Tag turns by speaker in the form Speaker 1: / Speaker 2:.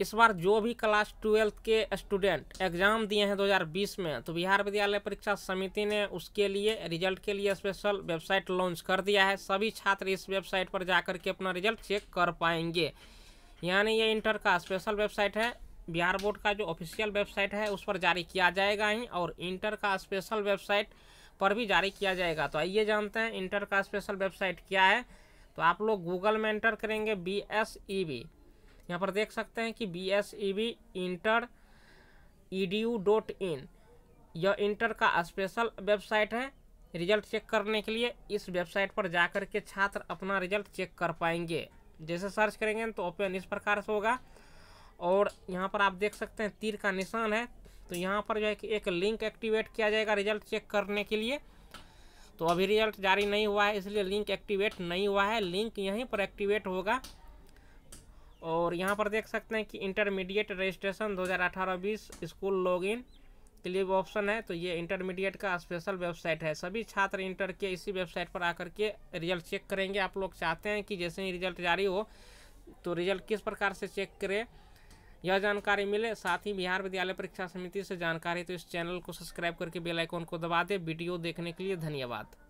Speaker 1: इस बार जो भी क्लास ट्वेल्थ के स्टूडेंट एग्जाम दिए हैं 2020 में तो बिहार विद्यालय परीक्षा समिति ने उसके लिए रिजल्ट के लिए स्पेशल वेबसाइट लॉन्च कर दिया है सभी छात्र इस वेबसाइट पर जाकर के अपना रिजल्ट चेक कर पाएंगे यानी ये इंटर का स्पेशल वेबसाइट है बिहार बोर्ड का जो ऑफिशियल वेबसाइट है उस पर जारी किया जाएगा ही और इंटर का स्पेशल वेबसाइट पर भी जारी किया जाएगा तो आइए जानते हैं इंटर का स्पेशल वेबसाइट क्या है तो आप लोग गूगल में एंटर करेंगे बी एस ई बी यहाँ पर देख सकते हैं कि B S E B inter E D U dot in यह इंटर का स्पेशल वेबसाइट है रिजल्ट चेक करने के लिए इस वेबसाइट पर जा कर के छात्र अपना रिजल्ट चेक कर पाएंगे जैसे सर्च करेंगे तो ओपन इस प्रकार से होगा और यहाँ पर आप देख सकते हैं तीर का निशान है तो यहाँ पर जो है कि एक लिंक एक्टिवेट किया जाएगा रिजल्ट चेक करने के लिए तो अभी रिजल्ट जारी नहीं हुआ है इसलिए लिंक एक्टिवेट नहीं हुआ है लिंक यहीं पर एक्टिवेट होगा और यहाँ पर देख सकते हैं कि इंटरमीडिएट रजिस्ट्रेशन 2018-20 स्कूल लॉगिन के लिए ऑप्शन है तो ये इंटरमीडिएट का स्पेशल वेबसाइट है सभी छात्र इंटर के इसी वेबसाइट पर आकर के रिजल्ट चेक करेंगे आप लोग चाहते हैं कि जैसे ही रिजल्ट जारी हो तो रिजल्ट किस प्रकार से चेक करें यह जानकारी मिले साथ ही बिहार विद्यालय परीक्षा समिति से जानकारी तो इस चैनल को सब्सक्राइब करके बेलाइकॉन को दबा दें वीडियो देखने के लिए धन्यवाद